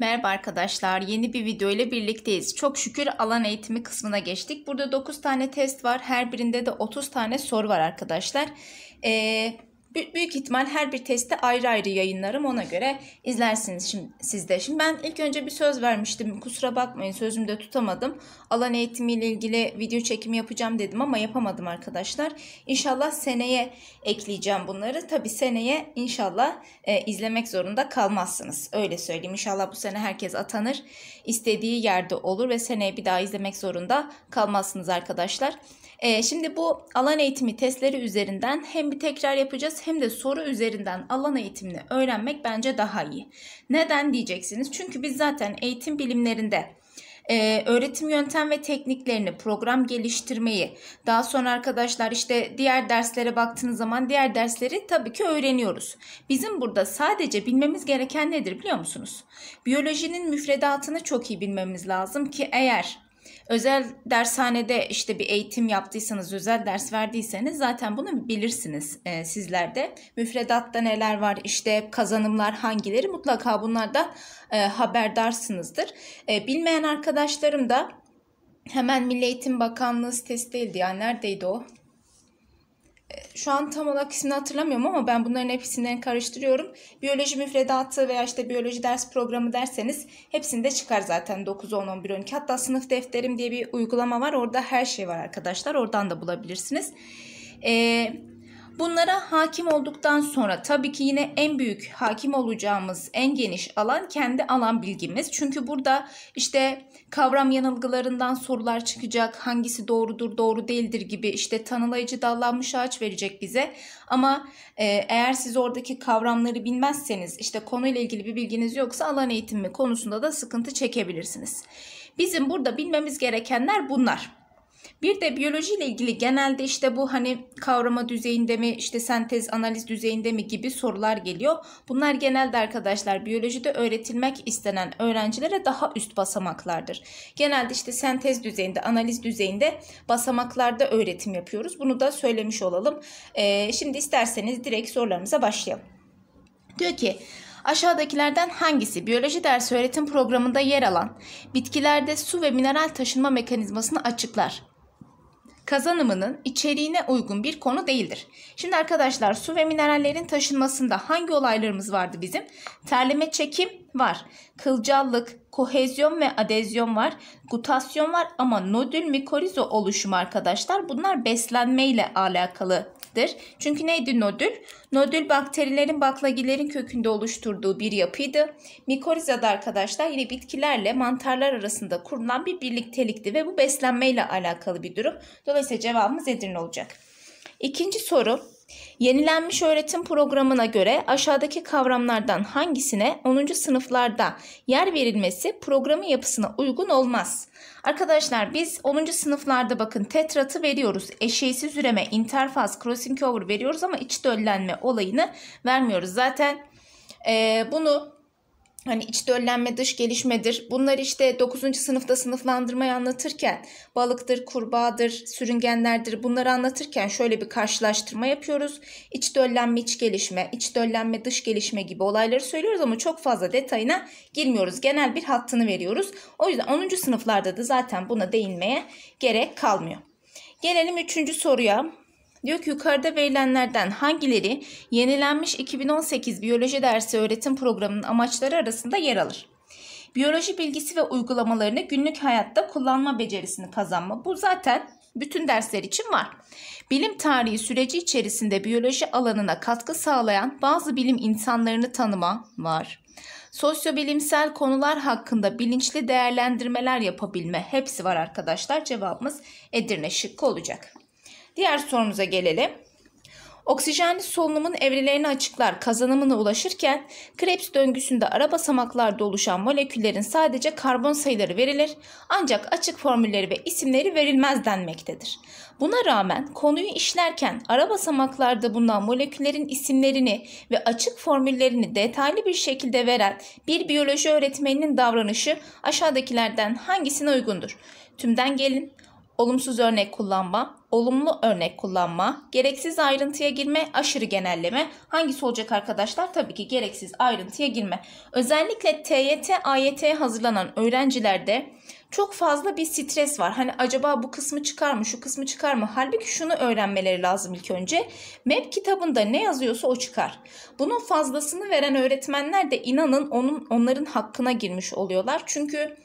Merhaba arkadaşlar yeni bir video ile birlikteyiz. Çok şükür alan eğitimi kısmına geçtik. Burada 9 tane test var her birinde de 30 tane soru var arkadaşlar. Ee, büyük ihtimal her bir testi ayrı ayrı yayınlarım ona göre izlersiniz şimdi sizde. Şimdi ben ilk önce bir söz vermiştim kusura bakmayın sözümü de tutamadım. Alan eğitimiyle ilgili video çekimi yapacağım dedim ama yapamadım arkadaşlar. İnşallah seneye ekleyeceğim bunları. Tabi seneye inşallah e, izlemek zorunda kalmazsınız öyle söyleyeyim. İnşallah bu sene herkes atanır istediği yerde olur ve seneye bir daha izlemek zorunda kalmazsınız arkadaşlar. E, şimdi bu alan eğitimi testleri üzerinden hem bir tekrar yapacağız hem de soru üzerinden alan eğitimini öğrenmek bence daha iyi. Neden diyeceksiniz? Çünkü biz zaten eğitim bilimlerinde ee, öğretim yöntem ve tekniklerini, program geliştirmeyi, daha sonra arkadaşlar işte diğer derslere baktığınız zaman diğer dersleri tabii ki öğreniyoruz. Bizim burada sadece bilmemiz gereken nedir biliyor musunuz? Biyolojinin müfredatını çok iyi bilmemiz lazım ki eğer Özel dershanede işte bir eğitim yaptıysanız, özel ders verdiyseniz zaten bunu bilirsiniz e, sizler de. Müfredatta neler var, işte kazanımlar hangileri mutlaka bunlardan e, haberdarsınızdır. E, bilmeyen arkadaşlarım da hemen Milli Eğitim Bakanlığı sitesi değildi ya neredeydi o? şu an tam olarak ismini hatırlamıyorum ama ben bunların hepsinden karıştırıyorum. Biyoloji müfredatı veya işte biyoloji ders programı derseniz hepsinde çıkar zaten 9, 10, 11, 12. Hatta sınıf defterim diye bir uygulama var. Orada her şey var arkadaşlar. Oradan da bulabilirsiniz. Ee, bunlara hakim olduktan sonra tabii ki yine en büyük hakim olacağımız en geniş alan kendi alan bilgimiz. Çünkü burada işte kavram yanılgılarından sorular çıkacak. Hangisi doğrudur, doğru değildir gibi işte tanılayıcı dallanmış ağaç verecek bize. Ama e, eğer siz oradaki kavramları bilmezseniz işte konuyla ilgili bir bilginiz yoksa alan eğitimi konusunda da sıkıntı çekebilirsiniz. Bizim burada bilmemiz gerekenler bunlar. Bir de biyolojiyle ilgili genelde işte bu hani kavrama düzeyinde mi işte sentez analiz düzeyinde mi gibi sorular geliyor. Bunlar genelde arkadaşlar biyolojide öğretilmek istenen öğrencilere daha üst basamaklardır. Genelde işte sentez düzeyinde analiz düzeyinde basamaklarda öğretim yapıyoruz. Bunu da söylemiş olalım. Ee, şimdi isterseniz direkt sorularımıza başlayalım. Diyor ki Aşağıdakilerden hangisi biyoloji dersi öğretim programında yer alan bitkilerde su ve mineral taşınma mekanizmasını açıklar? kazanımının içeriğine uygun bir konu değildir. Şimdi arkadaşlar su ve minerallerin taşınmasında hangi olaylarımız vardı bizim? Terleme çekim var. Kılcallık, kohezyon ve adezyon var. Gutasyon var ama nodül mikorizo oluşumu arkadaşlar bunlar beslenme ile alakalı aktiftir. Çünkü neydi nodül? Nodül bakterilerin baklagillerin kökünde oluşturduğu bir yapıydı. Mikoriza da arkadaşlar yine bitkilerle mantarlar arasında kurulan bir birliktelikti ve bu beslenmeyle alakalı bir durum. Dolayısıyla cevabımız Edirne olacak. İkinci soru Yenilenmiş öğretim programına göre aşağıdaki kavramlardan hangisine 10. sınıflarda yer verilmesi programın yapısına uygun olmaz? Arkadaşlar biz 10. sınıflarda bakın tetratı veriyoruz. Eşeğsiz üreme, interfaz, crossing over veriyoruz ama iç döllenme olayını vermiyoruz. Zaten e, bunu Hani iç döllenme dış gelişmedir. Bunlar işte 9. sınıfta sınıflandırmayı anlatırken balıktır, kurbağadır, sürüngenlerdir bunları anlatırken şöyle bir karşılaştırma yapıyoruz. İç döllenme iç gelişme, iç döllenme dış gelişme gibi olayları söylüyoruz ama çok fazla detayına girmiyoruz. Genel bir hattını veriyoruz. O yüzden 10. sınıflarda da zaten buna değinmeye gerek kalmıyor. Gelelim 3. soruya. Diyor ki yukarıda verilenlerden hangileri yenilenmiş 2018 biyoloji dersi öğretim programının amaçları arasında yer alır? Biyoloji bilgisi ve uygulamalarını günlük hayatta kullanma becerisini kazanma. Bu zaten bütün dersler için var. Bilim tarihi süreci içerisinde biyoloji alanına katkı sağlayan bazı bilim insanlarını tanıma var. Sosyobilimsel konular hakkında bilinçli değerlendirmeler yapabilme hepsi var arkadaşlar. Cevabımız Edirne şıkkı olacak. Diğer sorumuza gelelim. Oksijenli solunumun evrelerini açıklar kazanımına ulaşırken Krebs döngüsünde ara basamaklarda oluşan moleküllerin sadece karbon sayıları verilir ancak açık formülleri ve isimleri verilmez denmektedir. Buna rağmen konuyu işlerken ara basamaklarda bulunan moleküllerin isimlerini ve açık formüllerini detaylı bir şekilde veren bir biyoloji öğretmeninin davranışı aşağıdakilerden hangisine uygundur? Tümden gelin olumsuz örnek kullanma, olumlu örnek kullanma, gereksiz ayrıntıya girme, aşırı genelleme. Hangisi olacak arkadaşlar? Tabii ki gereksiz ayrıntıya girme. Özellikle TYT, AYT hazırlanan öğrencilerde çok fazla bir stres var. Hani acaba bu kısmı çıkar mı, şu kısmı çıkar mı? Halbuki şunu öğrenmeleri lazım ilk önce. MEP kitabında ne yazıyorsa o çıkar. Bunun fazlasını veren öğretmenler de inanın onun onların hakkına girmiş oluyorlar. Çünkü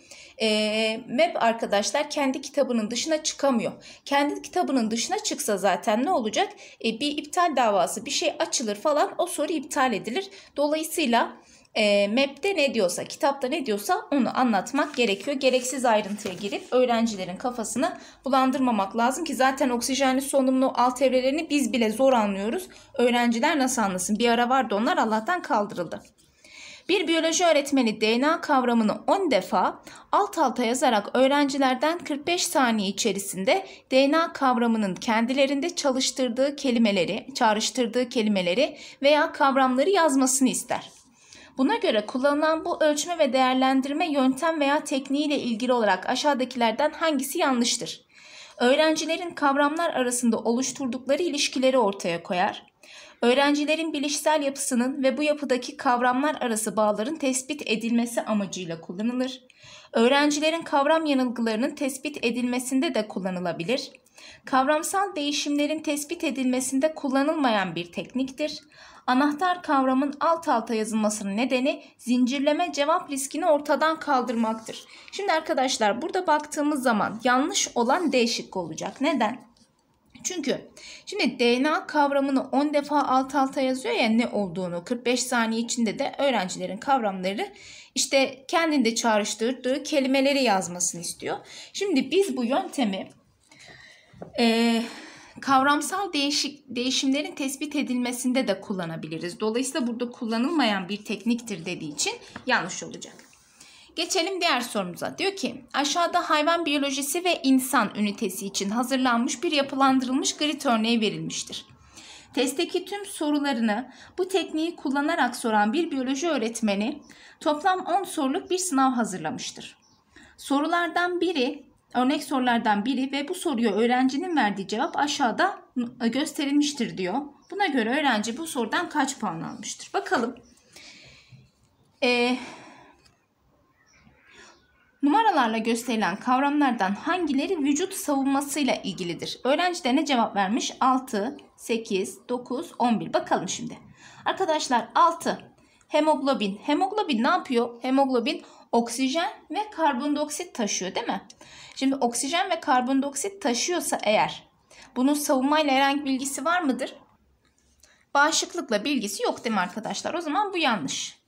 e, MEP arkadaşlar kendi kitabının dışına çıkamıyor. Kendi kitabının dışına çıksa zaten ne olacak? E, bir iptal davası bir şey açılır falan o soru iptal edilir. Dolayısıyla e, MEP'te ne diyorsa, kitapta ne diyorsa onu anlatmak gerekiyor. Gereksiz ayrıntıya girip öğrencilerin kafasını bulandırmamak lazım ki zaten oksijenli solunumlu alt evrelerini biz bile zor anlıyoruz. Öğrenciler nasıl anlasın? Bir ara vardı onlar Allah'tan kaldırıldı. Bir biyoloji öğretmeni DNA kavramını 10 defa alt alta yazarak öğrencilerden 45 saniye içerisinde DNA kavramının kendilerinde çalıştırdığı kelimeleri, çağrıştırdığı kelimeleri veya kavramları yazmasını ister. Buna göre kullanılan bu ölçme ve değerlendirme yöntem veya tekniği ile ilgili olarak aşağıdakilerden hangisi yanlıştır? Öğrencilerin kavramlar arasında oluşturdukları ilişkileri ortaya koyar öğrencilerin bilişsel yapısının ve bu yapıdaki kavramlar arası bağların tespit edilmesi amacıyla kullanılır. Öğrencilerin kavram yanılgılarının tespit edilmesinde de kullanılabilir. Kavramsal değişimlerin tespit edilmesinde kullanılmayan bir tekniktir. Anahtar kavramın alt alta yazılmasının nedeni zincirleme cevap riskini ortadan kaldırmaktır. Şimdi arkadaşlar burada baktığımız zaman yanlış olan D şıkkı olacak. Neden? Çünkü şimdi DNA kavramını 10 defa alt alta yazıyor ya ne olduğunu 45 saniye içinde de öğrencilerin kavramları işte kendinde çağrıştırdığı kelimeleri yazmasını istiyor. Şimdi biz bu yöntemi e, kavramsal değişik, değişimlerin tespit edilmesinde de kullanabiliriz. Dolayısıyla burada kullanılmayan bir tekniktir dediği için yanlış olacak. Geçelim diğer sorumuza. Diyor ki aşağıda hayvan biyolojisi ve insan ünitesi için hazırlanmış bir yapılandırılmış grid örneği verilmiştir. Testteki tüm sorularını bu tekniği kullanarak soran bir biyoloji öğretmeni toplam 10 soruluk bir sınav hazırlamıştır. Sorulardan biri, örnek sorulardan biri ve bu soruya öğrencinin verdiği cevap aşağıda e, gösterilmiştir diyor. Buna göre öğrenci bu sorudan kaç puan almıştır? Bakalım. Ee, Numaralarla gösterilen kavramlardan hangileri vücut savunmasıyla ilgilidir? Öğrenciler ne cevap vermiş? 6, 8, 9, 11. Bakalım şimdi. Arkadaşlar 6 hemoglobin. Hemoglobin ne yapıyor? Hemoglobin oksijen ve karbondioksit taşıyor değil mi? Şimdi oksijen ve karbondioksit taşıyorsa eğer bunun savunmayla herhangi bilgisi var mıdır? Bağışıklıkla bilgisi yok değil mi arkadaşlar? O zaman bu yanlış.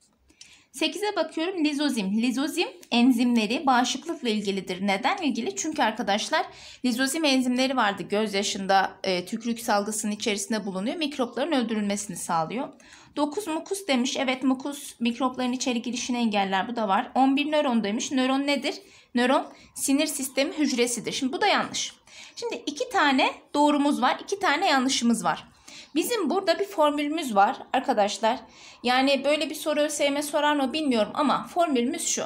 8'e bakıyorum lizozim. Lizozim enzimleri bağışıklıkla ilgilidir. Neden ilgili? Çünkü arkadaşlar lizozim enzimleri vardı. Göz yaşında e, tükürük salgısının içerisinde bulunuyor. Mikropların öldürülmesini sağlıyor. 9 mukus demiş. Evet mukus mikropların içeri girişini engeller. Bu da var. 11 nöron demiş. Nöron nedir? Nöron sinir sistemi hücresidir. Şimdi bu da yanlış. Şimdi iki tane doğrumuz var. iki tane yanlışımız var. Bizim burada bir formülümüz var arkadaşlar. Yani böyle bir soru ÖSYM sorar mı bilmiyorum ama formülümüz şu.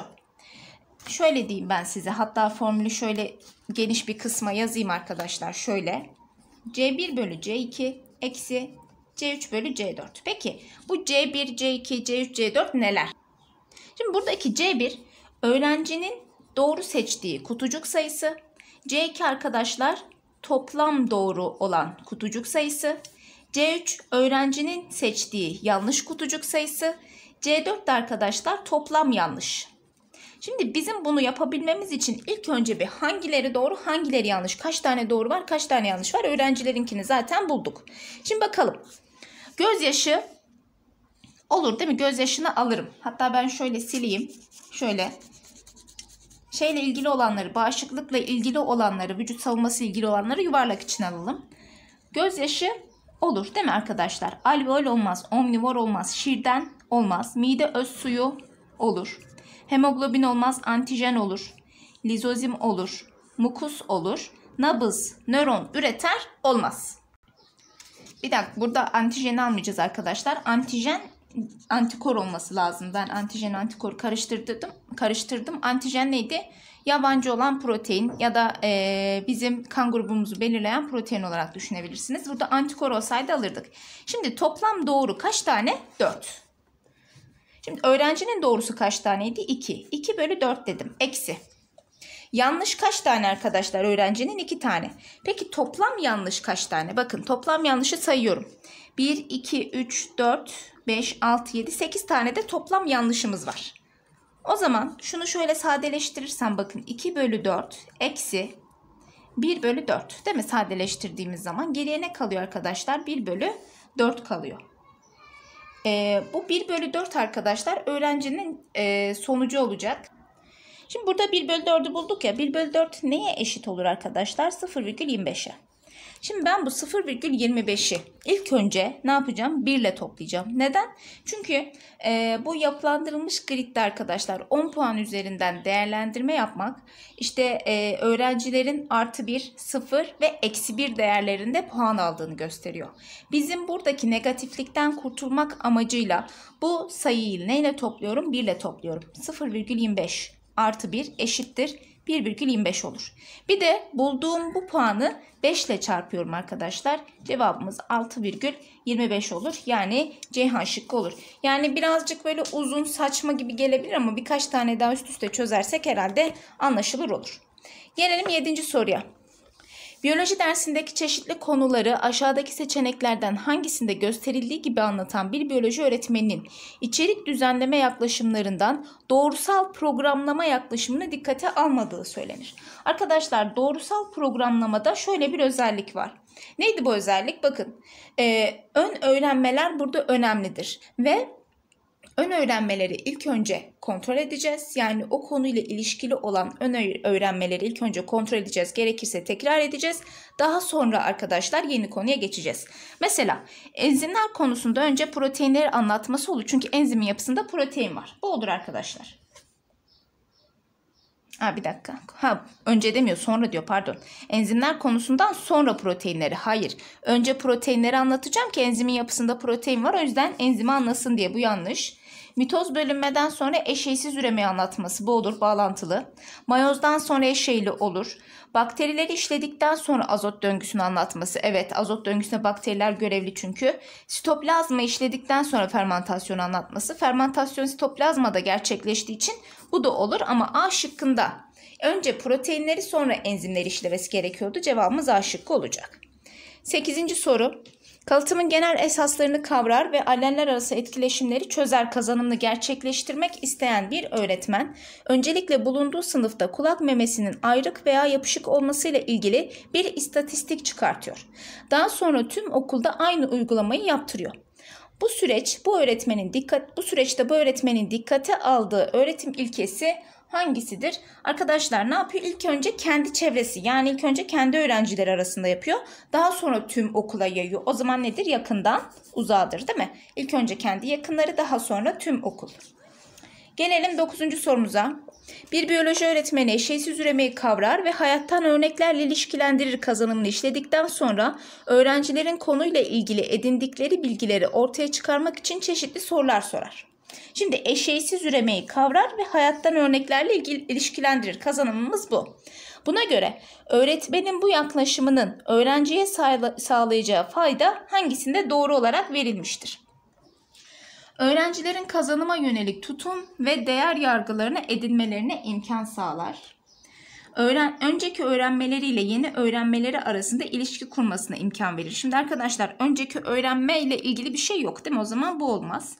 Şöyle diyeyim ben size. Hatta formülü şöyle geniş bir kısma yazayım arkadaşlar. Şöyle. C1 bölü C2 eksi C3 bölü C4. Peki bu C1, C2, C3, C4 neler? Şimdi buradaki C1 öğrencinin doğru seçtiği kutucuk sayısı. C2 arkadaşlar toplam doğru olan kutucuk sayısı. C3 öğrencinin seçtiği yanlış kutucuk sayısı. C4 de arkadaşlar toplam yanlış. Şimdi bizim bunu yapabilmemiz için ilk önce bir hangileri doğru hangileri yanlış kaç tane doğru var kaç tane yanlış var öğrencilerinkini zaten bulduk. Şimdi bakalım gözyaşı olur değil mi gözyaşını alırım. Hatta ben şöyle sileyim şöyle şeyle ilgili olanları bağışıklıkla ilgili olanları vücut savunması ilgili olanları yuvarlak için alalım. Gözyaşı olur değil mi arkadaşlar? Alveol olmaz, omnivor olmaz, şirden olmaz, mide öz suyu olur. Hemoglobin olmaz, antijen olur. Lizozim olur, mukus olur. Nabız, nöron üreter olmaz. Bir dakika burada antijeni almayacağız arkadaşlar. Antijen antikor olması lazım. Ben antijen antikor karıştırdım. Karıştırdım. Antijen neydi? yabancı olan protein ya da e, bizim kan grubumuzu belirleyen protein olarak düşünebilirsiniz. Burada antikor olsaydı alırdık. Şimdi toplam doğru kaç tane? 4. Şimdi öğrencinin doğrusu kaç taneydi? 2. 2 bölü 4 dedim. Eksi. Yanlış kaç tane arkadaşlar? Öğrencinin 2 tane. Peki toplam yanlış kaç tane? Bakın toplam yanlışı sayıyorum. 1, 2, 3, 4, 5, 6, 7, 8 tane de toplam yanlışımız var. O zaman şunu şöyle sadeleştirirsem bakın 2 bölü 4 eksi 1 bölü 4 değil mi? Sadeleştirdiğimiz zaman geriye ne kalıyor arkadaşlar? 1 bölü 4 kalıyor. Ee, bu 1 bölü 4 arkadaşlar öğrencinin e, sonucu olacak. Şimdi burada 1 bölü 4'ü bulduk ya. 1 bölü 4 neye eşit olur arkadaşlar? 0,25'e. Şimdi ben bu 0,25'i ilk önce ne yapacağım? 1 ile toplayacağım. Neden? Çünkü e, bu yapılandırılmış gridde arkadaşlar 10 puan üzerinden değerlendirme yapmak işte e, öğrencilerin artı 1, 0 ve eksi 1 değerlerinde puan aldığını gösteriyor. Bizim buradaki negatiflikten kurtulmak amacıyla bu sayıyı neyle topluyorum? 1 ile topluyorum. 0,25 artı 1 eşittir 1,25 olur. Bir de bulduğum bu puanı 5 ile çarpıyorum arkadaşlar. Cevabımız 6,25 olur. Yani Ceyhan şıkkı olur. Yani birazcık böyle uzun saçma gibi gelebilir ama birkaç tane daha üst üste çözersek herhalde anlaşılır olur. Gelelim 7. soruya. Biyoloji dersindeki çeşitli konuları aşağıdaki seçeneklerden hangisinde gösterildiği gibi anlatan bir biyoloji öğretmeninin içerik düzenleme yaklaşımlarından doğrusal programlama yaklaşımını dikkate almadığı söylenir. Arkadaşlar doğrusal programlamada şöyle bir özellik var. Neydi bu özellik? Bakın e, ön öğrenmeler burada önemlidir ve Ön öğrenmeleri ilk önce kontrol edeceğiz. Yani o konuyla ilişkili olan ön öğrenmeleri ilk önce kontrol edeceğiz. Gerekirse tekrar edeceğiz. Daha sonra arkadaşlar yeni konuya geçeceğiz. Mesela enzimler konusunda önce proteinleri anlatması olur. Çünkü enzimin yapısında protein var. Bu olur arkadaşlar. Ha bir dakika. Ha önce demiyor sonra diyor pardon. Enzimler konusundan sonra proteinleri. Hayır. Önce proteinleri anlatacağım ki enzimin yapısında protein var. O yüzden enzimi anlasın diye bu yanlış. Mitoz bölünmeden sonra eşeysiz üremeyi anlatması. Bu olur bağlantılı. Mayozdan sonra eşeyli olur. Bakterileri işledikten sonra azot döngüsünü anlatması. Evet azot döngüsünde bakteriler görevli çünkü. Sitoplazma işledikten sonra fermentasyonu anlatması. Fermentasyon sitoplazmada gerçekleştiği için bu da olur ama A şıkkında önce proteinleri sonra enzimleri işlemesi gerekiyordu. Cevabımız A şıkkı olacak. 8. soru Kalıtımın genel esaslarını kavrar ve alenler arası etkileşimleri çözer kazanımını gerçekleştirmek isteyen bir öğretmen, öncelikle bulunduğu sınıfta kulak memesinin ayrık veya yapışık olmasıyla ilgili bir istatistik çıkartıyor. Daha sonra tüm okulda aynı uygulamayı yaptırıyor. Bu süreç bu öğretmenin dikkat bu süreçte bu öğretmenin dikkate aldığı öğretim ilkesi hangisidir? Arkadaşlar ne yapıyor? İlk önce kendi çevresi yani ilk önce kendi öğrencileri arasında yapıyor. Daha sonra tüm okula yayıyor. O zaman nedir? Yakından uzağdır değil mi? İlk önce kendi yakınları daha sonra tüm okul. Gelelim 9. sorumuza. Bir biyoloji öğretmeni şeysiz üremeyi kavrar ve hayattan örneklerle ilişkilendirir kazanımını işledikten sonra öğrencilerin konuyla ilgili edindikleri bilgileri ortaya çıkarmak için çeşitli sorular sorar. Şimdi eşeğsiz üremeyi kavrar ve hayattan örneklerle ilişkilendirir. Kazanımımız bu. Buna göre öğretmenin bu yaklaşımının öğrenciye sağlayacağı fayda hangisinde doğru olarak verilmiştir? Öğrencilerin kazanıma yönelik tutum ve değer yargılarını edinmelerine imkan sağlar öğren, önceki öğrenmeleriyle yeni öğrenmeleri arasında ilişki kurmasına imkan verir. Şimdi arkadaşlar önceki öğrenme ile ilgili bir şey yok değil mi? O zaman bu olmaz.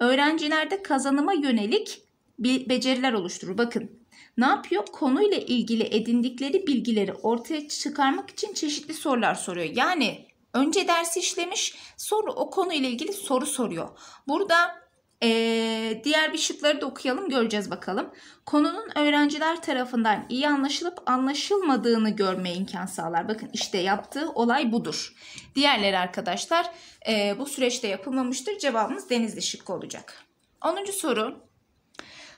Öğrencilerde kazanıma yönelik bir beceriler oluşturur. Bakın ne yapıyor? Konuyla ilgili edindikleri bilgileri ortaya çıkarmak için çeşitli sorular soruyor. Yani önce dersi işlemiş sonra o konuyla ilgili soru soruyor. Burada ee, diğer bir şıkları da okuyalım göreceğiz bakalım. Konunun öğrenciler tarafından iyi anlaşılıp anlaşılmadığını görme imkan sağlar. Bakın işte yaptığı olay budur. Diğerleri arkadaşlar e, bu süreçte yapılmamıştır. Cevabımız denizli şıkkı olacak. 10. soru.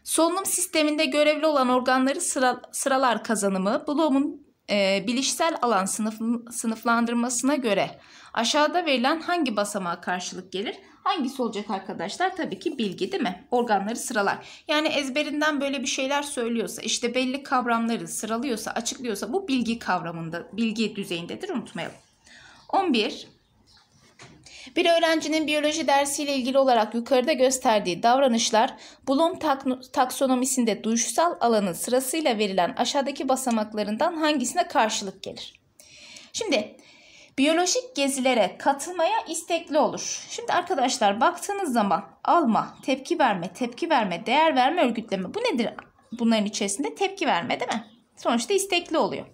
Solunum sisteminde görevli olan organları sıra, sıralar kazanımı Bloom'un e, bilişsel alan sınıf, sınıflandırmasına göre aşağıda verilen hangi basamağa karşılık gelir? Hangisi olacak arkadaşlar? Tabii ki bilgi değil mi? Organları sıralar. Yani ezberinden böyle bir şeyler söylüyorsa, işte belli kavramları sıralıyorsa, açıklıyorsa bu bilgi kavramında, bilgi düzeyindedir unutmayalım. 11. Bir öğrencinin biyoloji dersiyle ilgili olarak yukarıda gösterdiği davranışlar Bloom taksonomisinde duyuşsal alanın sırasıyla verilen aşağıdaki basamaklarından hangisine karşılık gelir? Şimdi biyolojik gezilere katılmaya istekli olur. Şimdi arkadaşlar baktığınız zaman alma, tepki verme, tepki verme, değer verme, örgütleme bu nedir? Bunların içerisinde tepki verme değil mi? Sonuçta istekli oluyor.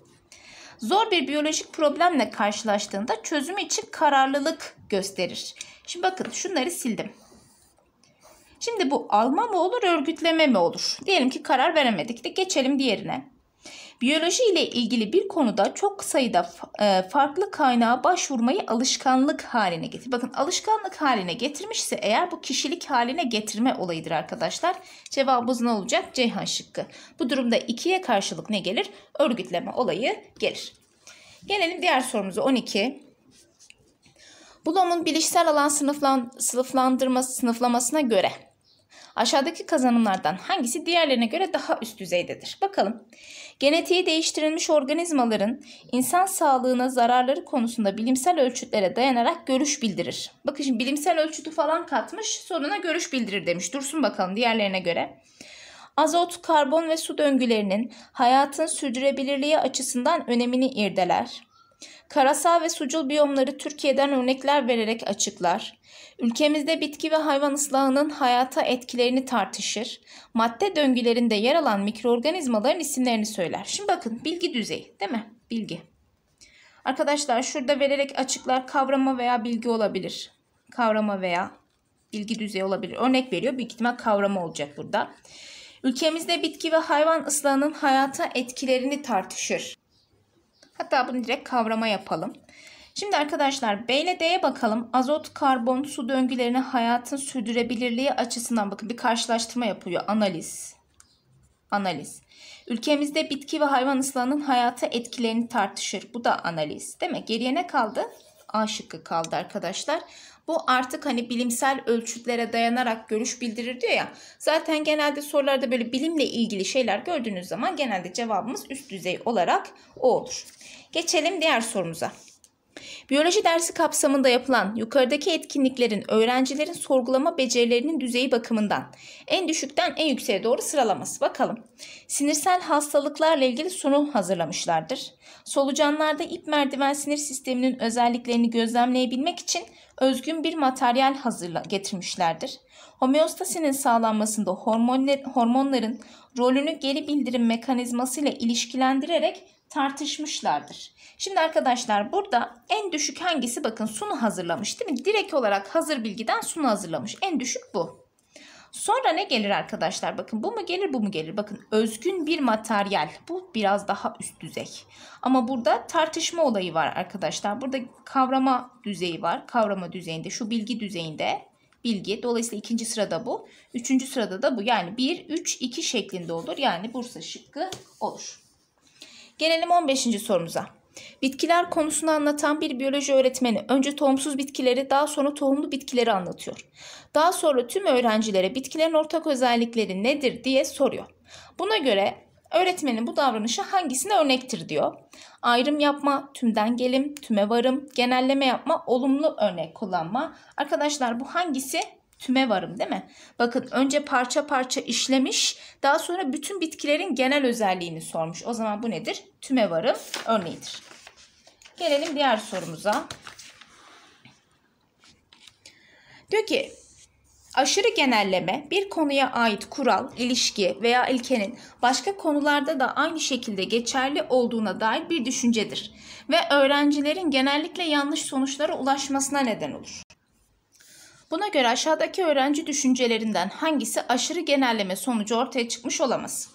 Zor bir biyolojik problemle karşılaştığında çözüm için kararlılık gösterir. Şimdi bakın şunları sildim. Şimdi bu alma mı olur örgütleme mi olur? Diyelim ki karar veremedik de geçelim diğerine. Biyoloji ile ilgili bir konuda çok sayıda e, farklı kaynağa başvurmayı alışkanlık haline getir. Bakın alışkanlık haline getirmişse eğer bu kişilik haline getirme olayıdır arkadaşlar. Cevabımız ne olacak? Ceyhan şıkkı. Bu durumda 2'ye karşılık ne gelir? Örgütleme olayı gelir. Gelelim diğer sorumuza 12. Bloom'un bilişsel alan sınıflan, sınıflandırması sınıflamasına göre aşağıdaki kazanımlardan hangisi diğerlerine göre daha üst düzeydedir? Bakalım. Genetiği değiştirilmiş organizmaların insan sağlığına zararları konusunda bilimsel ölçütlere dayanarak görüş bildirir. Bakın şimdi bilimsel ölçütü falan katmış sonuna görüş bildirir demiş. Dursun bakalım diğerlerine göre. Azot, karbon ve su döngülerinin hayatın sürdürülebilirliği açısından önemini irdeler. Karasal ve sucul biyomları Türkiye'den örnekler vererek açıklar. Ülkemizde bitki ve hayvan ıslahının hayata etkilerini tartışır. Madde döngülerinde yer alan mikroorganizmaların isimlerini söyler. Şimdi bakın bilgi düzeyi değil mi? Bilgi. Arkadaşlar şurada vererek açıklar kavrama veya bilgi olabilir. Kavrama veya bilgi düzeyi olabilir. Örnek veriyor. Büyük ihtimal kavrama olacak burada. Ülkemizde bitki ve hayvan ıslahının hayata etkilerini tartışır. Hatta bunu direkt kavrama yapalım. Şimdi arkadaşlar B ile D'ye bakalım. Azot, karbon, su döngülerini hayatın sürdürebilirliği açısından bakın bir karşılaştırma yapıyor. Analiz. Analiz. Ülkemizde bitki ve hayvan ıslahının hayata etkilerini tartışır. Bu da analiz. Demek Geriye ne kaldı? A şıkkı kaldı arkadaşlar. Bu artık hani bilimsel ölçütlere dayanarak görüş bildirir diyor ya. Zaten genelde sorularda böyle bilimle ilgili şeyler gördüğünüz zaman genelde cevabımız üst düzey olarak o olur. Geçelim diğer sorumuza. Biyoloji dersi kapsamında yapılan yukarıdaki etkinliklerin öğrencilerin sorgulama becerilerinin düzeyi bakımından en düşükten en yükseğe doğru sıralaması bakalım. Sinirsel hastalıklarla ilgili sunum hazırlamışlardır. Solucanlarda ip merdiven sinir sisteminin özelliklerini gözlemleyebilmek için özgün bir materyal hazırla getirmişlerdir. Homeostasinin sağlanmasında hormonlar, hormonların rolünü geri bildirim mekanizması ile ilişkilendirerek tartışmışlardır. Şimdi arkadaşlar burada en düşük hangisi? Bakın sunu hazırlamış değil mi? Direkt olarak hazır bilgiden sunu hazırlamış. En düşük bu. Sonra ne gelir arkadaşlar? Bakın bu mu gelir bu mu gelir? Bakın özgün bir materyal. Bu biraz daha üst düzey. Ama burada tartışma olayı var arkadaşlar. Burada kavrama düzeyi var. Kavrama düzeyinde şu bilgi düzeyinde bilgi. Dolayısıyla ikinci sırada bu. Üçüncü sırada da bu. Yani 1, 3, 2 şeklinde olur. Yani Bursa şıkkı olur. Gelelim 15. sorumuza. Bitkiler konusunu anlatan bir biyoloji öğretmeni önce tohumsuz bitkileri daha sonra tohumlu bitkileri anlatıyor. Daha sonra tüm öğrencilere bitkilerin ortak özellikleri nedir diye soruyor. Buna göre öğretmenin bu davranışı hangisine örnektir diyor. Ayrım yapma, tümden gelim, tüme varım, genelleme yapma, olumlu örnek kullanma. Arkadaşlar bu hangisi? tüme varım değil mi? Bakın önce parça parça işlemiş daha sonra bütün bitkilerin genel özelliğini sormuş. O zaman bu nedir? Tüme varım örneğidir. Gelelim diğer sorumuza. Diyor ki Aşırı genelleme bir konuya ait kural, ilişki veya ilkenin başka konularda da aynı şekilde geçerli olduğuna dair bir düşüncedir ve öğrencilerin genellikle yanlış sonuçlara ulaşmasına neden olur. Buna göre aşağıdaki öğrenci düşüncelerinden hangisi aşırı genelleme sonucu ortaya çıkmış olamaz?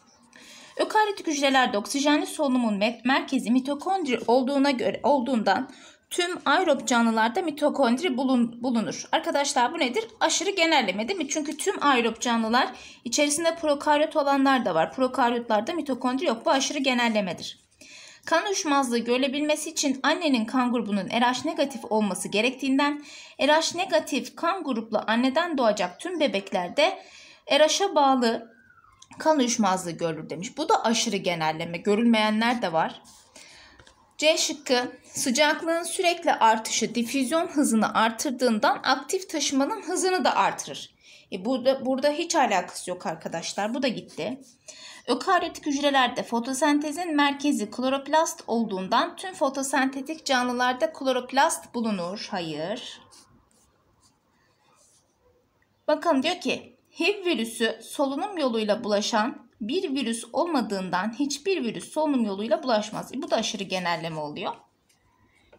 Ökaryotik hücrelerde oksijenli solunumun merkezi mitokondri olduğuna göre olduğundan tüm aerob canlılarda mitokondri bulun, bulunur. Arkadaşlar bu nedir? Aşırı genelleme değil mi? Çünkü tüm aerob canlılar içerisinde prokaryot olanlar da var. Prokaryotlarda mitokondri yok. Bu aşırı genellemedir. Kan uyuşmazlığı görülebilmesi için annenin kan grubunun RH negatif olması gerektiğinden RH negatif kan gruplu anneden doğacak tüm bebeklerde RH'a bağlı kan uyuşmazlığı görülür demiş. Bu da aşırı genelleme. Görülmeyenler de var. C şıkkı sıcaklığın sürekli artışı difüzyon hızını artırdığından aktif taşımanın hızını da artırır. E burada, burada hiç alakası yok arkadaşlar. Bu da gitti. Ökaryotik hücrelerde fotosentezin merkezi kloroplast olduğundan tüm fotosentetik canlılarda kloroplast bulunur. Hayır. Bakın diyor ki HIV virüsü solunum yoluyla bulaşan bir virüs olmadığından hiçbir virüs solunum yoluyla bulaşmaz. Bu da aşırı genelleme oluyor.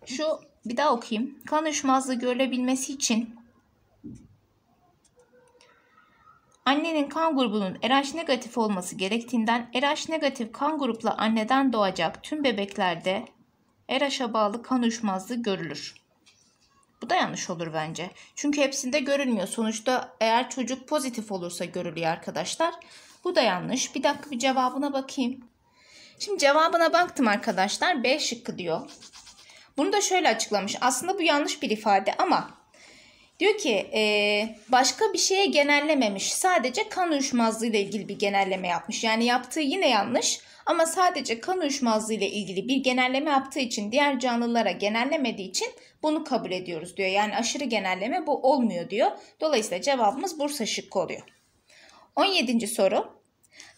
Şu bir daha okuyayım. Kan uyuşmazlığı görülebilmesi için Annenin kan grubunun RH negatif olması gerektiğinden RH negatif kan grupla anneden doğacak tüm bebeklerde RH'a bağlı kan uyuşmazlığı görülür. Bu da yanlış olur bence. Çünkü hepsinde görülmüyor. Sonuçta eğer çocuk pozitif olursa görülüyor arkadaşlar. Bu da yanlış. Bir dakika bir cevabına bakayım. Şimdi cevabına baktım arkadaşlar. B şıkkı diyor. Bunu da şöyle açıklamış. Aslında bu yanlış bir ifade ama Diyor ki e, başka bir şeye genellememiş. Sadece kan uyuşmazlığı ile ilgili bir genelleme yapmış. Yani yaptığı yine yanlış ama sadece kan uyuşmazlığı ile ilgili bir genelleme yaptığı için diğer canlılara genellemediği için bunu kabul ediyoruz diyor. Yani aşırı genelleme bu olmuyor diyor. Dolayısıyla cevabımız Bursa şıkkı oluyor. 17. soru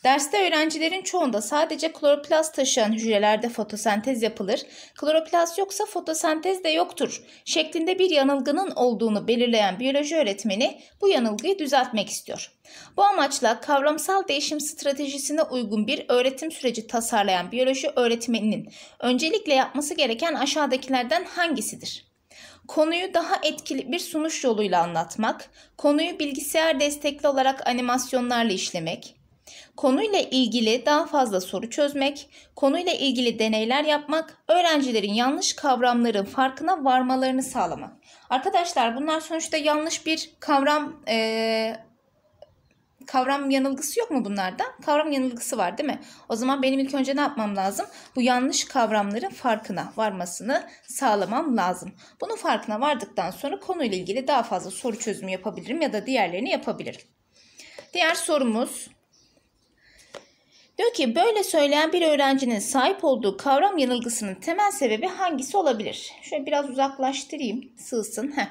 Derste öğrencilerin çoğunda sadece kloroplast taşıyan hücrelerde fotosentez yapılır, kloroplast yoksa fotosentez de yoktur şeklinde bir yanılgının olduğunu belirleyen biyoloji öğretmeni bu yanılgıyı düzeltmek istiyor. Bu amaçla kavramsal değişim stratejisine uygun bir öğretim süreci tasarlayan biyoloji öğretmeninin öncelikle yapması gereken aşağıdakilerden hangisidir? konuyu daha etkili bir sunuş yoluyla anlatmak, konuyu bilgisayar destekli olarak animasyonlarla işlemek, Konuyla ilgili daha fazla soru çözmek, konuyla ilgili deneyler yapmak, öğrencilerin yanlış kavramların farkına varmalarını sağlamak. Arkadaşlar bunlar sonuçta yanlış bir kavram e, kavram yanılgısı yok mu bunlarda? Kavram yanılgısı var değil mi? O zaman benim ilk önce ne yapmam lazım? Bu yanlış kavramların farkına varmasını sağlamam lazım. Bunun farkına vardıktan sonra konuyla ilgili daha fazla soru çözümü yapabilirim ya da diğerlerini yapabilirim. Diğer sorumuz Diyor ki böyle söyleyen bir öğrencinin sahip olduğu kavram yanılgısının temel sebebi hangisi olabilir? Şöyle biraz uzaklaştırayım sığsın. Heh.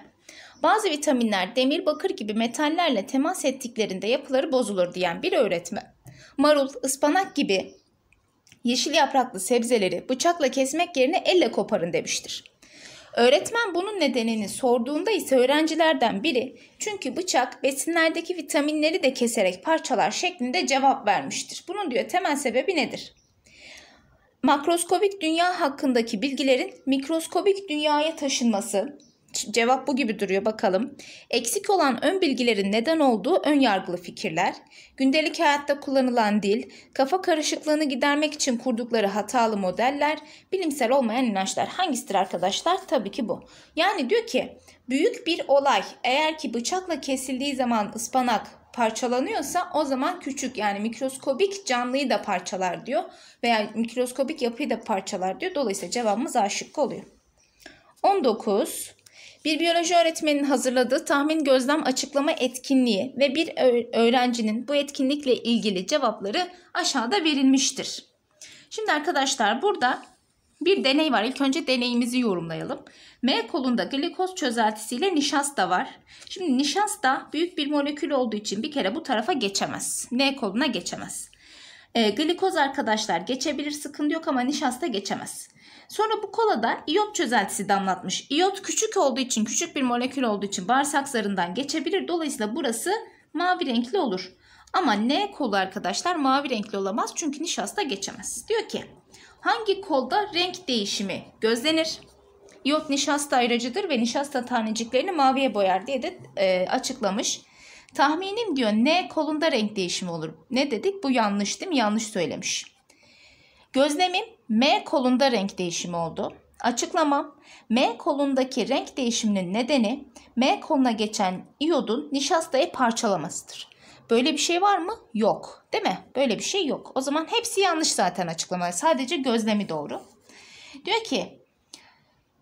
Bazı vitaminler demir bakır gibi metallerle temas ettiklerinde yapıları bozulur diyen bir öğretmen. Marul, ıspanak gibi yeşil yapraklı sebzeleri bıçakla kesmek yerine elle koparın demiştir. Öğretmen bunun nedenini sorduğunda ise öğrencilerden biri çünkü bıçak besinlerdeki vitaminleri de keserek parçalar şeklinde cevap vermiştir. Bunun diyor temel sebebi nedir? Makroskobik dünya hakkındaki bilgilerin mikroskobik dünyaya taşınması, Cevap bu gibi duruyor bakalım. Eksik olan ön bilgilerin neden olduğu ön yargılı fikirler, gündelik hayatta kullanılan dil, kafa karışıklığını gidermek için kurdukları hatalı modeller, bilimsel olmayan inançlar. Hangisidir arkadaşlar? Tabii ki bu. Yani diyor ki büyük bir olay eğer ki bıçakla kesildiği zaman ıspanak parçalanıyorsa o zaman küçük yani mikroskobik canlıyı da parçalar diyor veya mikroskobik yapıyı da parçalar diyor. Dolayısıyla cevabımız A şıkkı oluyor. 19 bir biyoloji öğretmeninin hazırladığı tahmin gözlem açıklama etkinliği ve bir öğrencinin bu etkinlikle ilgili cevapları aşağıda verilmiştir. Şimdi arkadaşlar burada bir deney var. İlk önce deneyimizi yorumlayalım. M kolunda glikoz çözeltisiyle nişasta var. Şimdi nişasta büyük bir molekül olduğu için bir kere bu tarafa geçemez. N koluna geçemez. E, glikoz arkadaşlar geçebilir sıkıntı yok ama nişasta geçemez. Sonra bu kolada iot çözeltisi damlatmış. İyot küçük olduğu için, küçük bir molekül olduğu için bağırsaklarından geçebilir. Dolayısıyla burası mavi renkli olur. Ama ne kolu arkadaşlar mavi renkli olamaz çünkü nişasta geçemez. Diyor ki hangi kolda renk değişimi gözlenir? İyot nişasta ayırıcıdır ve nişasta taneciklerini maviye boyar diye de e, açıklamış. Tahminim diyor ne kolunda renk değişimi olur. Ne dedik? Bu yanlış değil mi? Yanlış söylemiş. Gözlemim M kolunda renk değişimi oldu. Açıklamam M kolundaki renk değişiminin nedeni M koluna geçen iyodun nişastayı parçalamasıdır. Böyle bir şey var mı? Yok. Değil mi? Böyle bir şey yok. O zaman hepsi yanlış zaten açıklamaya. Sadece gözlemi doğru. Diyor ki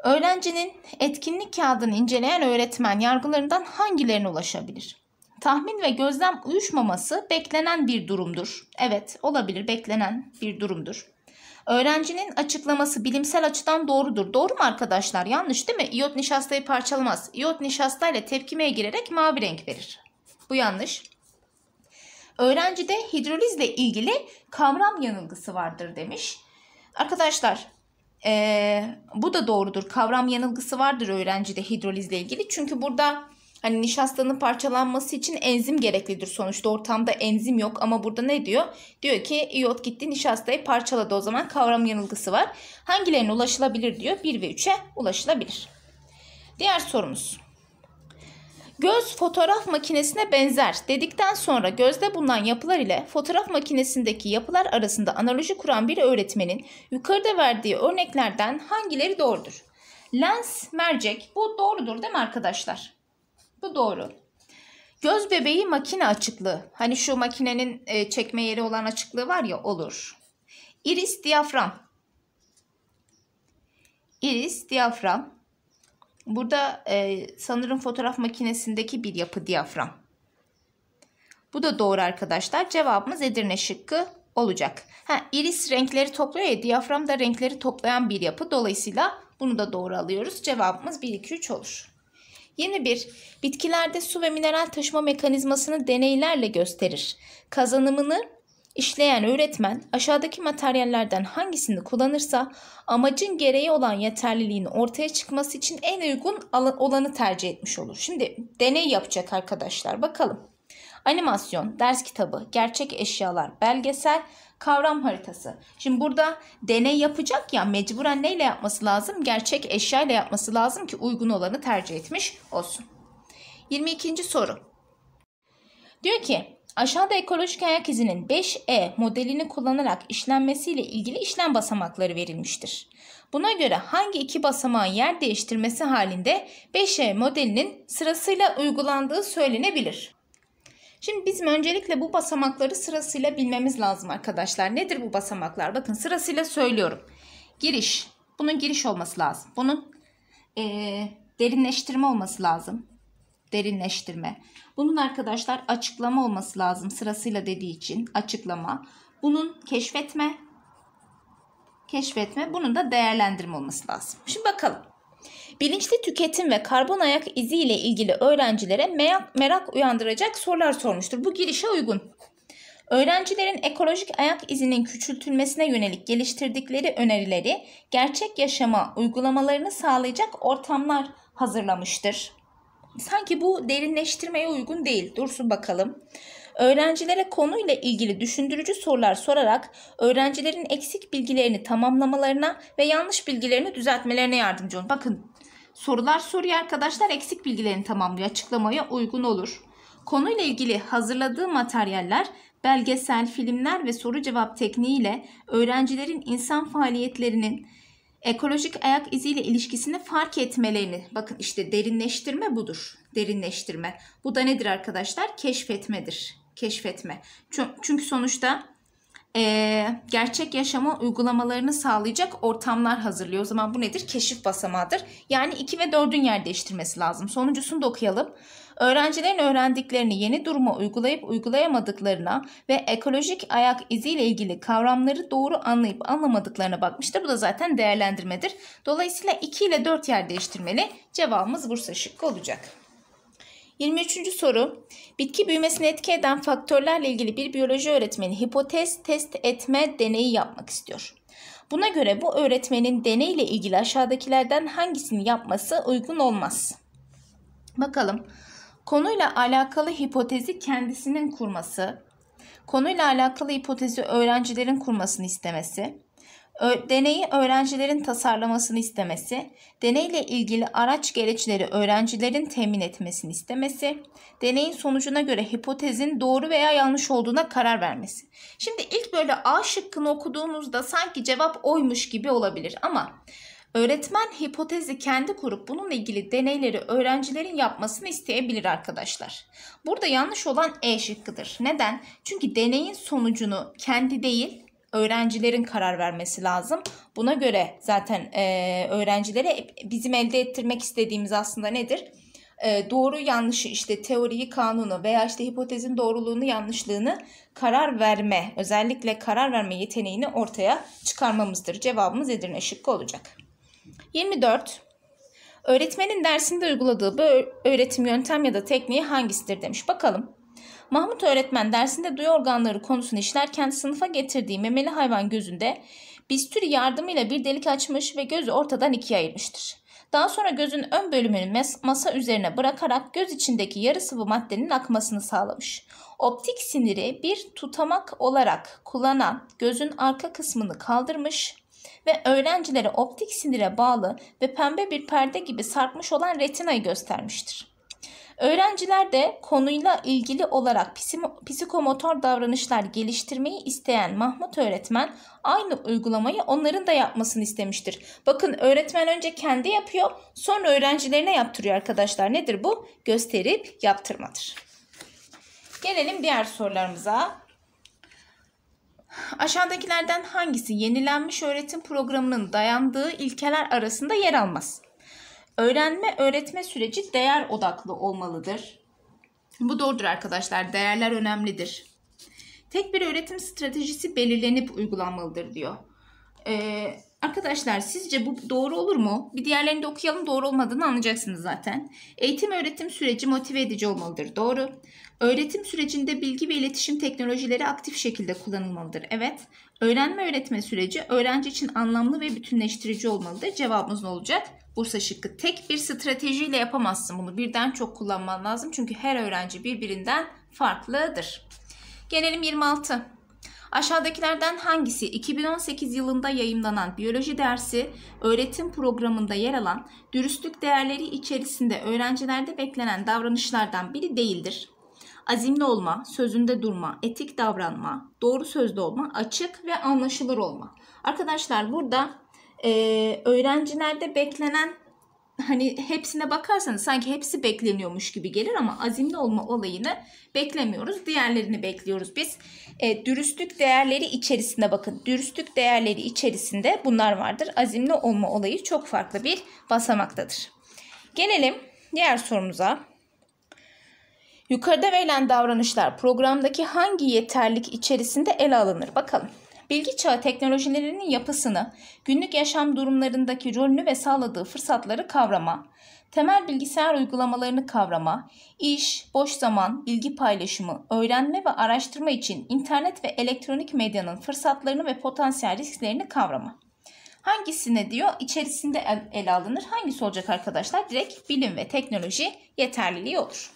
öğrencinin etkinlik kağıdını inceleyen öğretmen yargılarından hangilerine ulaşabilir? Tahmin ve gözlem uyuşmaması beklenen bir durumdur. Evet olabilir beklenen bir durumdur. Öğrencinin açıklaması bilimsel açıdan doğrudur. Doğru mu arkadaşlar? Yanlış değil mi? İyot nişastayı parçalamaz. İyot nişastayla tepkimeye girerek mavi renk verir. Bu yanlış. Öğrencide hidrolizle ilgili kavram yanılgısı vardır demiş. Arkadaşlar ee, bu da doğrudur. Kavram yanılgısı vardır öğrencide hidrolizle ilgili. Çünkü burada Hani nişastanın parçalanması için enzim gereklidir sonuçta. Ortamda enzim yok ama burada ne diyor? Diyor ki iot gitti nişastayı parçaladı. O zaman kavram yanılgısı var. Hangilerine ulaşılabilir diyor. 1 ve 3'e ulaşılabilir. Diğer sorumuz. Göz fotoğraf makinesine benzer dedikten sonra gözde bulunan yapılar ile fotoğraf makinesindeki yapılar arasında analoji kuran bir öğretmenin yukarıda verdiği örneklerden hangileri doğrudur? Lens, mercek bu doğrudur değil mi arkadaşlar? Bu doğru. Göz bebeği makine açıklığı. Hani şu makinenin e, çekme yeri olan açıklığı var ya olur. Iris diyafram. Iris diyafram. Burada e, sanırım fotoğraf makinesindeki bir yapı diyafram. Bu da doğru arkadaşlar. Cevabımız Edirne şıkkı olacak. Ha, iris renkleri topluyor ya diyafram da renkleri toplayan bir yapı. Dolayısıyla bunu da doğru alıyoruz. Cevabımız 1, 2, 3 olur. Yeni bir, bitkilerde su ve mineral taşıma mekanizmasını deneylerle gösterir. Kazanımını işleyen öğretmen aşağıdaki materyallerden hangisini kullanırsa amacın gereği olan yeterliliğin ortaya çıkması için en uygun olanı tercih etmiş olur. Şimdi deney yapacak arkadaşlar bakalım. Animasyon, ders kitabı, gerçek eşyalar, belgesel, kavram haritası. Şimdi burada deney yapacak ya mecburen neyle yapması lazım? Gerçek eşya yapması lazım ki uygun olanı tercih etmiş olsun. 22. soru. Diyor ki aşağıda ekolojik ayak izinin 5E modelini kullanarak işlenmesiyle ilgili işlem basamakları verilmiştir. Buna göre hangi iki basamağın yer değiştirmesi halinde 5E modelinin sırasıyla uygulandığı söylenebilir? Şimdi bizim öncelikle bu basamakları sırasıyla bilmemiz lazım arkadaşlar. Nedir bu basamaklar? Bakın sırasıyla söylüyorum. Giriş. Bunun giriş olması lazım. Bunun e, derinleştirme olması lazım. Derinleştirme. Bunun arkadaşlar açıklama olması lazım sırasıyla dediği için açıklama. Bunun keşfetme, keşfetme, bunun da değerlendirme olması lazım. Şimdi bakalım. Bilinçli tüketim ve karbon ayak izi ile ilgili öğrencilere merak, uyandıracak sorular sormuştur. Bu girişe uygun. Öğrencilerin ekolojik ayak izinin küçültülmesine yönelik geliştirdikleri önerileri gerçek yaşama uygulamalarını sağlayacak ortamlar hazırlamıştır. Sanki bu derinleştirmeye uygun değil. Dursun bakalım. Öğrencilere konuyla ilgili düşündürücü sorular sorarak öğrencilerin eksik bilgilerini tamamlamalarına ve yanlış bilgilerini düzeltmelerine yardımcı olun. Bakın Sorular soruyor arkadaşlar eksik bilgilerini tamamlıyor. Açıklamaya uygun olur. Konuyla ilgili hazırladığı materyaller belgesel, filmler ve soru cevap tekniğiyle öğrencilerin insan faaliyetlerinin ekolojik ayak iziyle ilişkisini fark etmelerini bakın işte derinleştirme budur. Derinleştirme. Bu da nedir arkadaşlar? Keşfetmedir. Keşfetme. Çünkü sonuçta e, gerçek yaşama uygulamalarını sağlayacak ortamlar hazırlıyor. O zaman bu nedir? Keşif basamağıdır. Yani 2 ve 4'ün yer değiştirmesi lazım. Sonuncusunu da okuyalım. Öğrencilerin öğrendiklerini yeni duruma uygulayıp uygulayamadıklarına ve ekolojik ayak iziyle ilgili kavramları doğru anlayıp anlamadıklarına bakmıştır. Bu da zaten değerlendirmedir. Dolayısıyla 2 ile 4 yer değiştirmeli. Cevabımız Bursa şıkkı olacak. 23. soru. Bitki büyümesini etki eden faktörlerle ilgili bir biyoloji öğretmeni hipotez test etme deneyi yapmak istiyor. Buna göre bu öğretmenin deney ile ilgili aşağıdakilerden hangisini yapması uygun olmaz? Bakalım. Konuyla alakalı hipotezi kendisinin kurması, konuyla alakalı hipotezi öğrencilerin kurmasını istemesi, deneyi öğrencilerin tasarlamasını istemesi, deneyle ilgili araç gereçleri öğrencilerin temin etmesini istemesi, deneyin sonucuna göre hipotezin doğru veya yanlış olduğuna karar vermesi. Şimdi ilk böyle A şıkkını okuduğunuzda sanki cevap oymuş gibi olabilir ama öğretmen hipotezi kendi kurup bununla ilgili deneyleri öğrencilerin yapmasını isteyebilir arkadaşlar. Burada yanlış olan E şıkkıdır. Neden? Çünkü deneyin sonucunu kendi değil, öğrencilerin karar vermesi lazım. Buna göre zaten e, öğrencilere bizim elde ettirmek istediğimiz aslında nedir? E, doğru yanlışı işte teoriyi kanunu veya işte hipotezin doğruluğunu yanlışlığını karar verme özellikle karar verme yeteneğini ortaya çıkarmamızdır. Cevabımız Edirne şıkkı olacak. 24. Öğretmenin dersinde uyguladığı bu öğretim yöntem ya da tekniği hangisidir demiş. Bakalım. Mahmut öğretmen dersinde duyu organları konusunu işlerken sınıfa getirdiği memeli hayvan gözünde bistür yardımıyla bir delik açmış ve gözü ortadan ikiye ayırmıştır. Daha sonra gözün ön bölümünü masa üzerine bırakarak göz içindeki yarı sıvı maddenin akmasını sağlamış. Optik siniri bir tutamak olarak kullanan gözün arka kısmını kaldırmış ve öğrencilere optik sinire bağlı ve pembe bir perde gibi sarkmış olan retinayı göstermiştir. Öğrenciler de konuyla ilgili olarak psikomotor davranışlar geliştirmeyi isteyen Mahmut öğretmen aynı uygulamayı onların da yapmasını istemiştir. Bakın öğretmen önce kendi yapıyor sonra öğrencilerine yaptırıyor arkadaşlar. Nedir bu? Gösterip yaptırmadır. Gelelim diğer sorularımıza. Aşağıdakilerden hangisi yenilenmiş öğretim programının dayandığı ilkeler arasında yer almaz? Öğrenme öğretme süreci değer odaklı olmalıdır. Bu doğrudur arkadaşlar. Değerler önemlidir. Tek bir öğretim stratejisi belirlenip uygulanmalıdır diyor. Ee, Arkadaşlar sizce bu doğru olur mu? Bir diğerlerini de okuyalım doğru olmadığını anlayacaksınız zaten. Eğitim öğretim süreci motive edici olmalıdır. Doğru. Öğretim sürecinde bilgi ve iletişim teknolojileri aktif şekilde kullanılmalıdır. Evet. Öğrenme öğretme süreci öğrenci için anlamlı ve bütünleştirici olmalıdır. Cevabımız ne olacak? Bursa şıkkı. Tek bir stratejiyle yapamazsın bunu. Birden çok kullanman lazım. Çünkü her öğrenci birbirinden farklıdır. Gelelim 26. Aşağıdakilerden hangisi 2018 yılında yayımlanan biyoloji dersi öğretim programında yer alan dürüstlük değerleri içerisinde öğrencilerde beklenen davranışlardan biri değildir? Azimli olma, sözünde durma, etik davranma, doğru sözlü olma, açık ve anlaşılır olma. Arkadaşlar burada e, öğrencilerde beklenen hani hepsine bakarsanız sanki hepsi bekleniyormuş gibi gelir ama azimli olma olayını beklemiyoruz. Diğerlerini bekliyoruz biz. E, dürüstlük değerleri içerisinde bakın. Dürüstlük değerleri içerisinde bunlar vardır. Azimli olma olayı çok farklı bir basamaktadır. Gelelim diğer sorumuza. Yukarıda verilen davranışlar programdaki hangi yeterlik içerisinde ele alınır? Bakalım. Bilgi çağı teknolojilerinin yapısını, günlük yaşam durumlarındaki rolünü ve sağladığı fırsatları kavrama, temel bilgisayar uygulamalarını kavrama, iş, boş zaman, bilgi paylaşımı, öğrenme ve araştırma için internet ve elektronik medyanın fırsatlarını ve potansiyel risklerini kavrama. Hangisine diyor içerisinde ele alınır? Hangisi olacak arkadaşlar? Direkt bilim ve teknoloji yeterliliği olur.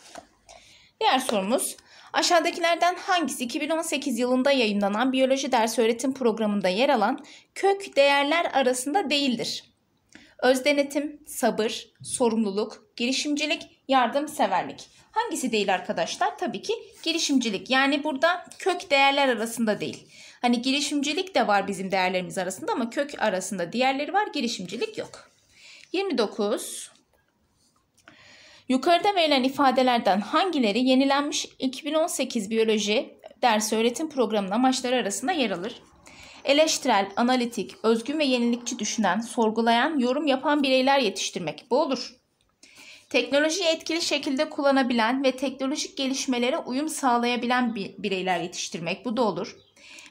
Diğer sorumuz Aşağıdakilerden hangisi 2018 yılında yayınlanan biyoloji ders öğretim programında yer alan kök değerler arasında değildir? Özdenetim, sabır, sorumluluk, girişimcilik, yardımseverlik. Hangisi değil arkadaşlar? Tabii ki girişimcilik. Yani burada kök değerler arasında değil. Hani girişimcilik de var bizim değerlerimiz arasında ama kök arasında diğerleri var, girişimcilik yok. 29 Yukarıda verilen ifadelerden hangileri yenilenmiş 2018 biyoloji dersi öğretim programının amaçları arasında yer alır? Eleştirel, analitik, özgün ve yenilikçi düşünen, sorgulayan, yorum yapan bireyler yetiştirmek. Bu olur. Teknolojiyi etkili şekilde kullanabilen ve teknolojik gelişmelere uyum sağlayabilen bireyler yetiştirmek. Bu da olur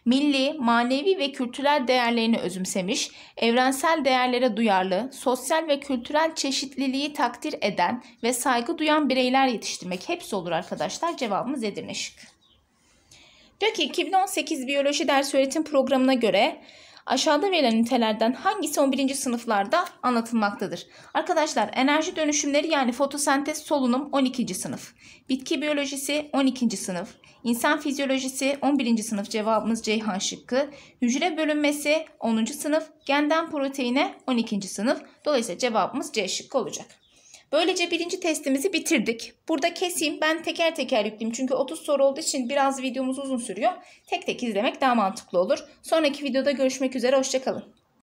milli, manevi ve kültürel değerlerini özümsemiş, evrensel değerlere duyarlı, sosyal ve kültürel çeşitliliği takdir eden ve saygı duyan bireyler yetiştirmek hepsi olur arkadaşlar. Cevabımız Edirne Şık. Diyor ki 2018 biyoloji ders öğretim programına göre Aşağıda verilen nitelerden hangisi 11. sınıflarda anlatılmaktadır? Arkadaşlar enerji dönüşümleri yani fotosentez solunum 12. sınıf. Bitki biyolojisi 12. sınıf. İnsan fizyolojisi 11. sınıf cevabımız Ceyhan şıkkı. Hücre bölünmesi 10. sınıf. Genden proteine 12. sınıf. Dolayısıyla cevabımız C şıkkı olacak. Böylece birinci testimizi bitirdik. Burada keseyim ben teker teker yükleyeyim. Çünkü 30 soru olduğu için biraz videomuz uzun sürüyor. Tek tek izlemek daha mantıklı olur. Sonraki videoda görüşmek üzere. Hoşçakalın.